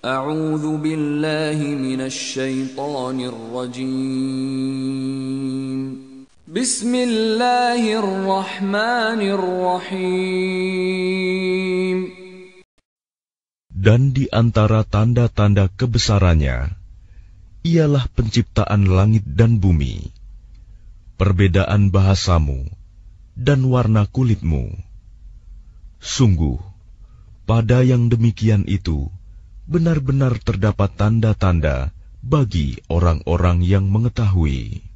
أعوذ بالله من الشيطان الرجيم بسم الله الرحمن الرحيم Dan di antara tanda-tanda kebesarannya ialah penciptaan langit dan bumi, perbedaan bahasamu dan warna kulitmu. Sungguh, pada yang demikian itu, benar-benar terdapat tanda-tanda bagi orang-orang yang mengetahui.